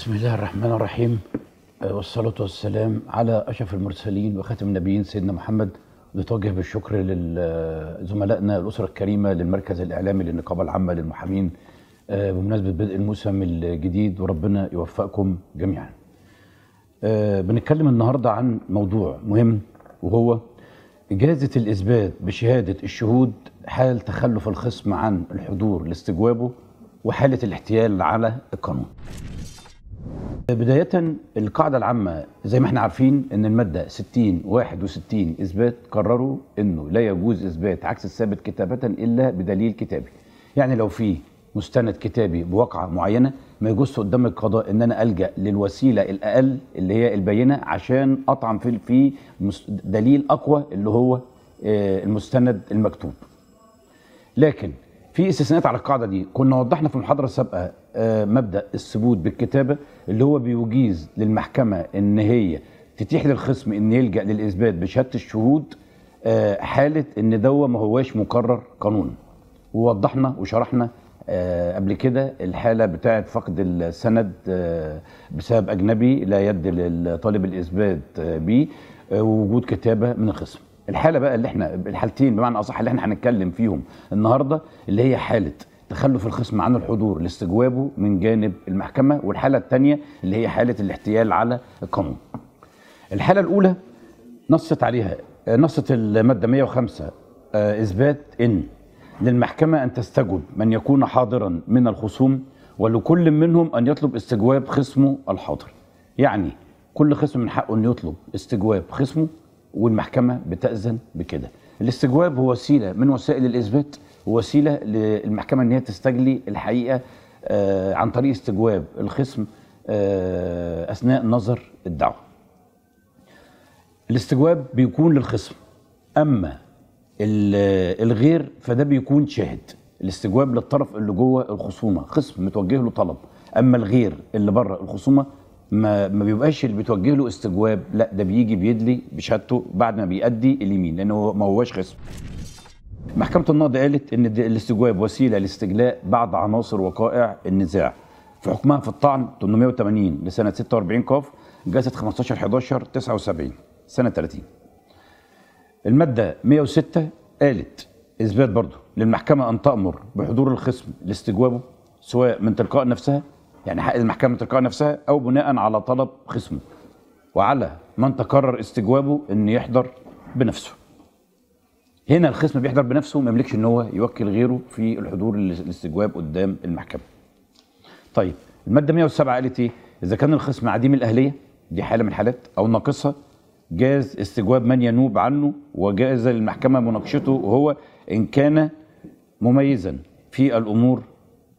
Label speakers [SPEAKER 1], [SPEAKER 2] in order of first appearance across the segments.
[SPEAKER 1] بسم الله الرحمن الرحيم أه، والصلاة والسلام على أشرف المرسلين وخاتم النبيين سيدنا محمد نتوجه بالشكر لزملائنا أه، الأسرة الكريمة للمركز الإعلامي للنقابة العامة للمحامين أه، بمناسبة بدء الموسم الجديد وربنا يوفقكم جميعا بنتكلم النهاردة عن موضوع مهم وهو إجازة الإثبات بشهادة الشهود حال تخلف الخصم عن الحضور لاستجوابه وحالة الاحتيال على القانون بداية القاعدة العامة زي ما احنا عارفين ان المادة 60 61 اثبات قرروا انه لا يجوز اثبات عكس الثابت كتابة الا بدليل كتابي يعني لو في مستند كتابي بواقعة معينة ما يجوزش قدام القضاء ان انا الجا للوسيله الاقل اللي هي البينه عشان اطعم في في دليل اقوى اللي هو آه، المستند المكتوب لكن في استثناءات على القاعده دي كنا وضحنا في المحاضره السابقه آه، مبدا الثبوت بالكتابه اللي هو بيجيز للمحكمه ان هي تتيح للخصم ان يلجا للاثبات بشهاده الشهود آه، حاله ان دوا ما هواش مقرر قانون ووضحنا وشرحنا آه، قبل كده الحاله بتاعه فقد السند بسبب اجنبي لا يد للطالب الاثبات به ووجود كتابه من الخصم الحاله بقى اللي احنا الحالتين بمعنى اصح اللي احنا هنتكلم فيهم النهارده اللي هي حاله تخلف الخصم عن الحضور لاستجوابه من جانب المحكمة والحالة الثانية اللي هي حالة الاحتيال على القانون الحالة الأولى نصت عليها نصت المادة 105 آه، إثبات إن للمحكمة أن تستجب من يكون حاضرا من الخصوم ولكل منهم أن يطلب استجواب خصمه الحاضر يعني كل خصم من حقه أن يطلب استجواب خصمه والمحكمة بتأذن بكده الاستجواب هو وسيلة من وسائل الإثبات وسيله للمحكمه ان هي تستجلي الحقيقه آه، عن طريق استجواب الخصم آه، اثناء نظر الدعوه. الاستجواب بيكون للخصم اما الغير فده بيكون شاهد الاستجواب للطرف اللي جوه الخصومه خصم متوجه له طلب اما الغير اللي بره الخصومه ما ما بيبقاش اللي بتوجه له استجواب لا ده بيجي بيدلي بشهادته بعد ما بيأدي اليمين لانه ما هوش خصم محكمة النقض قالت إن الاستجواب وسيلة لاستجلاء بعض عناصر وقائع النزاع في حكمها في الطعن 880 لسنة 46 كاف جلسة 15 11 79 سنة 30 المادة 106 قالت إثبات برضه للمحكمة أن تأمر بحضور الخصم لاستجوابه سواء من تلقاء نفسها يعني حق المحكمة تلقاء نفسها أو بناء على طلب خصمه وعلى من تقرر استجوابه أن يحضر بنفسه هنا الخصم بيحضر بنفسه ما يملكش ان هو يوكل غيره في الحضور الاستجواب قدام المحكمه. طيب الماده 107 قالت ايه؟ اذا كان الخصم عديم الاهليه دي حاله من الحالات او ناقصها جاز استجواب من ينوب عنه وجاز للمحكمه مناقشته هو ان كان مميزا في الامور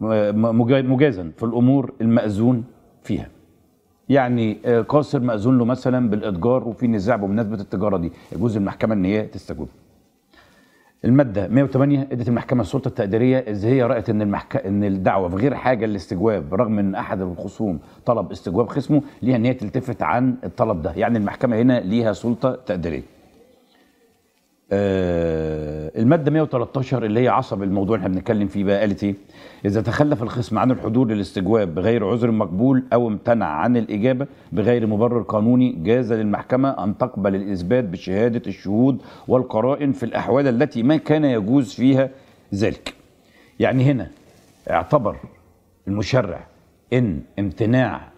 [SPEAKER 1] مجازا في الامور المأذون فيها. يعني آه، قاصر مأذون له مثلا بالاتجار وفي نزاع بمناسبه التجاره دي، يجوز المحكمه ان هي تستجوب. الماده 108 ادت المحكمه السلطه التقديريه اذ هي رات ان المحك... ان الدعوه في غير حاجه للاستجواب رغم ان احد الخصوم طلب استجواب خصمه ليها ان هي تلتفت عن الطلب ده يعني المحكمه هنا ليها سلطه تقديريه آه، الماده 113 اللي هي عصب الموضوع اللي احنا بنتكلم فيه بقى قالت ايه؟ اذا تخلف الخصم عن الحضور للاستجواب بغير عذر مقبول او امتنع عن الاجابه بغير مبرر قانوني جاز للمحكمه ان تقبل الاثبات بشهاده الشهود والقرائن في الاحوال التي ما كان يجوز فيها ذلك. يعني هنا اعتبر المشرع ان امتناع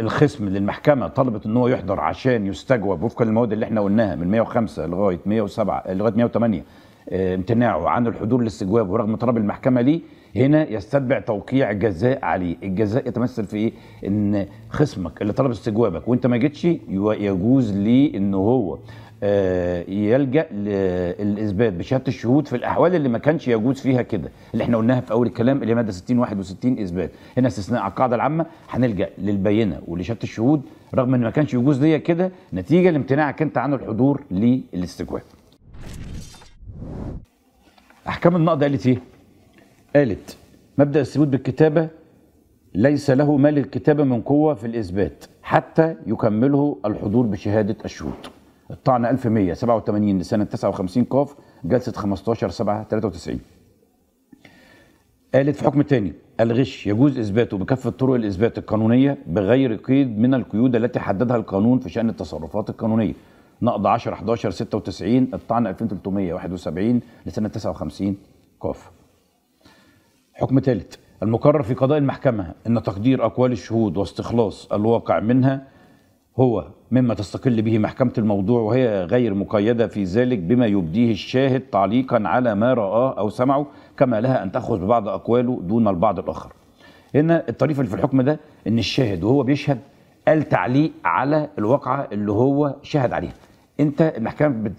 [SPEAKER 1] الخصم للمحكمه طلبت ان هو يحضر عشان يستجوب وفقا للمواد اللي احنا قلناها من 105 لغايه 107 لغايه 108 آه، امتناعه عن الحضور للاستجواب ورغم طلب المحكمه ليه هنا يستتبع توقيع جزاء عليه الجزاء يتمثل في ايه ان خصمك اللي طلب استجوابك وانت ما جيتش يجوز ليه ان هو آه، يلجا للاثبات بشهاده الشهود في الاحوال اللي ما كانش يجوز فيها كده اللي احنا قلناها في اول الكلام اللي ماده 60 61 اثبات هنا استثناء على القاعده العامه هنلجا للبينه ولشهاده الشهود رغم ان ما كانش يجوز ليا كده نتيجه لامتناعك انت عن الحضور للاستجواب احكام النقض قالت ايه قالت مبدا الثبوت بالكتابه ليس له ما للكتابه من قوه في الاثبات حتى يكمله الحضور بشهاده الشهود الطعن 1187 لسنه 59 قاف جلسه 15 7 93 قالت في حكم تاني الغش يجوز اثباته بكافه طرق الاثبات القانونيه بغير قيد من القيود التي حددها القانون في شان التصرفات القانونيه نقض 10 11 96 الطعن 2371 لسنه 59 قاف حكم ثالث المقرر في قضاء المحكمه ان تقدير اقوال الشهود واستخلاص الواقع منها هو مما تستقل به محكمة الموضوع وهي غير مقيدة في ذلك بما يبديه الشاهد تعليقا على ما رآه أو سمعه كما لها أن تأخذ ببعض أقواله دون البعض الآخر هنا الطريف اللي في الحكم ده أن الشاهد وهو بيشهد قال تعليق على الواقعة اللي هو شهد عليها انت المحكمه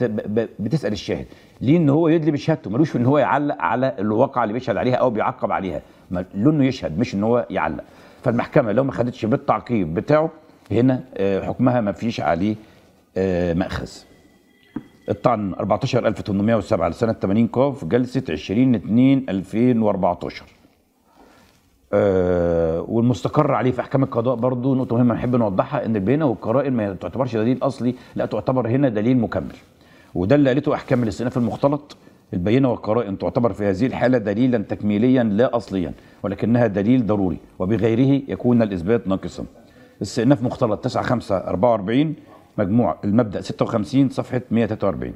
[SPEAKER 1] بتسال الشاهد ليه ان هو يدلي بشهادته ملوش ان هو يعلق على الواقعه اللي بيشهد عليها او بيعقب عليها له انه يشهد مش ان هو يعلق فالمحكمه لو ما خدتش بالتعقيب بتاعه هنا آه، حكمها ما فيش عليه آه، مأخذ الطعن 14807 لسنة 80 كوف جلسة 20 2 2014 والمستقر عليه في احكام القضاء برضه نقطه مهمه نحب نوضحها ان البينه والقرائن ما تعتبرش دليل اصلي لا تعتبر هنا دليل مكمل وده اللي قالته احكام الاستئناف المختلط البينه والقرائن تعتبر في هذه الحاله دليلا تكميليا لا اصليا ولكنها دليل ضروري وبغيره يكون الاثبات ناقصا استئناف مختلط 9 5 44 مجموع المبدا 56 صفحه 143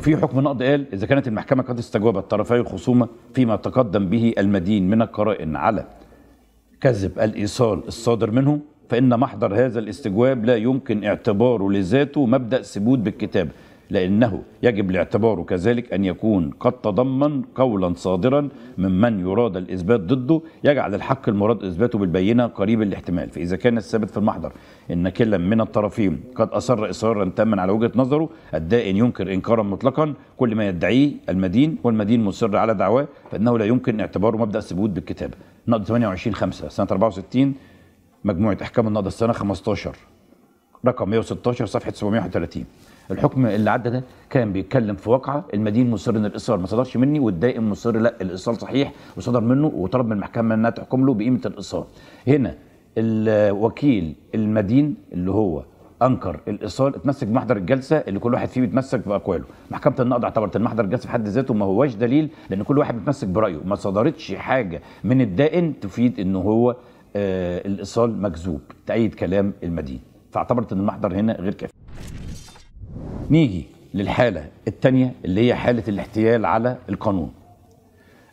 [SPEAKER 1] في حكم نقض قال اذا كانت المحكمه قد استجابت طرفي الخصومه فيما تقدم به المدين من القرائن على كذب الايصال الصادر منه فان محضر هذا الاستجواب لا يمكن اعتباره لذاته مبدا ثبوت بالكتابه لأنه يجب لاعتباره كذلك أن يكون قد تضمن قولا صادرا ممن يراد الإثبات ضده يجعل الحق المراد إثباته بالبينة قريب الاحتمال فإذا كان الثابت في المحضر أن كلا من الطرفين قد أصر إصرارا تاما على وجهة نظره الدائن ينكر إنكارا مطلقا كل ما يدعيه المدين والمدين مصر على دعواه فإنه لا يمكن اعتباره مبدأ الثبوت بالكتابة نقد 28 5 سنة 64 مجموعة أحكام النقد السنة 15 رقم 116 صفحة 731 الحكم اللي عدى ده كان بيتكلم في واقعه المدين مصر ان الاصرار ما صدرش مني والدائم مصر لا الاصرار صحيح وصدر منه وطلب من المحكمه انها تحكم له بقيمه الاصرار هنا الوكيل المدين اللي هو انكر الايصال اتمسك بمحضر الجلسه اللي كل واحد فيه بيتمسك باقواله محكمه النقض اعتبرت ان محضر الجلسه في حد ذاته ما هواش دليل لان كل واحد بيتمسك برايه ما صدرتش حاجه من الدائن تفيد ان هو آه الاصال مكذوب تأيد كلام المدين فاعتبرت ان المحضر هنا غير كافي نيجي للحالة الثانية اللي هي حالة الاحتيال على القانون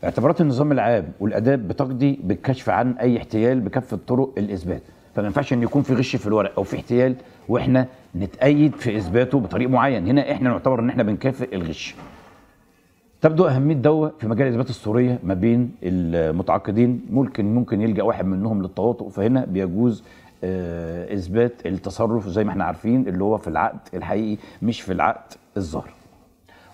[SPEAKER 1] اعتبارات النظام العام والآداب بتقضي بالكشف عن أي احتيال بكافة طرق الإثبات فما ينفعش ان يكون في غش في الورق او في احتيال واحنا نتأيد في اثباته بطريق معين هنا احنا نعتبر ان احنا بنكافئ الغش تبدو أهمية دوا في مجال إثبات الصورية ما بين المتعاقدين ممكن ممكن يلجأ واحد منهم للتواطؤ فهنا بيجوز آه، اثبات التصرف زي ما احنا عارفين اللي هو في العقد الحقيقي مش في العقد الظاهر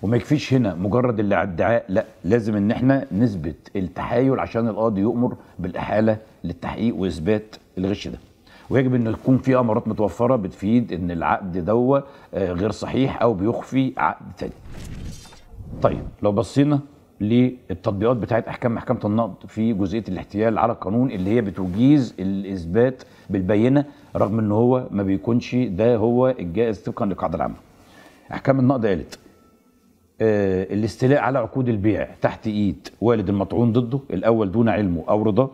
[SPEAKER 1] وما يكفيش هنا مجرد الادعاء لا لازم ان احنا نثبت التحايل عشان القاضي يؤمر بالاحاله للتحقيق واثبات الغش ده ويجب ان يكون في امارات متوفره بتفيد ان العقد دوه آه، غير صحيح او بيخفي عقد تاني طيب لو بصينا للتطبيقات بتاعت احكام محكمه النقد في جزئيه الاحتيال على القانون اللي هي بتجيز الاثبات بالبينه رغم ان هو ما بيكونش ده هو الجائز طبقا للقاعده العامه. احكام النقد قالت آه، الاستيلاء على عقود البيع تحت ايد والد المطعون ضده الاول دون علمه او رضاه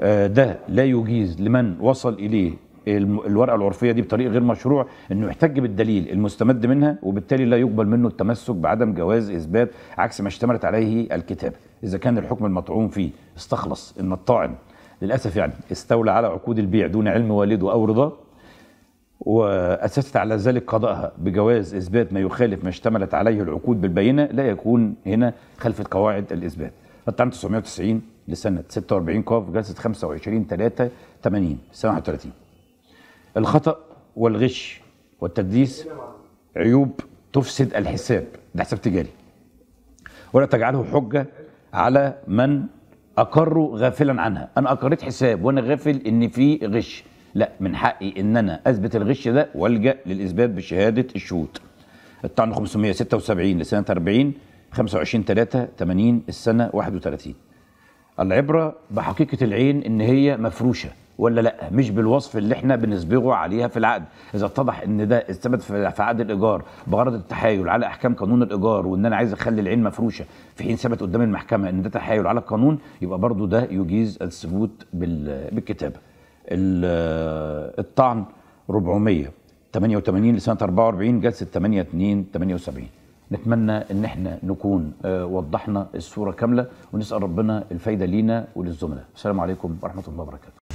[SPEAKER 1] آه، ده لا يجيز لمن وصل اليه الورقه العرفيه دي بطريق غير مشروع انه يحتج بالدليل المستمد منها وبالتالي لا يقبل منه التمسك بعدم جواز اثبات عكس ما اشتملت عليه الكتابه اذا كان الحكم المطعون فيه استخلص ان الطاعن للاسف يعني استولى على عقود البيع دون علم والده او رضاه واسست على ذلك قضائها بجواز اثبات ما يخالف ما اشتملت عليه العقود بالبينه لا يكون هنا خلف قواعد الاثبات التعامل 990 لسنه 46 ق جلسه 25 3 80 سنه 31 الخطأ والغش والتدليس عيوب تفسد الحساب ده حساب تجاري ولا تجعله حجة على من اقره غافلا عنها أنا أقريت حساب وأنا غافل إن في غش لا من حقي إن أنا أثبت الغش ده وألجأ للاسباب بشهادة الشهود الطعن 576 لسنة 40 25 3 80 السنة 31 العبرة بحقيقة العين إن هي مفروشة ولا لا مش بالوصف اللي احنا بنسبغه عليها في العقد اذا اتضح ان ده استبد في عقد الايجار بغرض التحايل على احكام قانون الايجار وان انا عايز اخلي العين مفروشه في حين ثبت قدام المحكمه ان ده تحايل على القانون يبقى برضو ده يجيز الثبوت بالكتابه الطعن 488 لسنه 44 جلسه 8 2 78 نتمنى ان احنا نكون آه، وضحنا الصوره كامله ونسال ربنا الفايده لينا وللزملاء السلام عليكم ورحمه الله وبركاته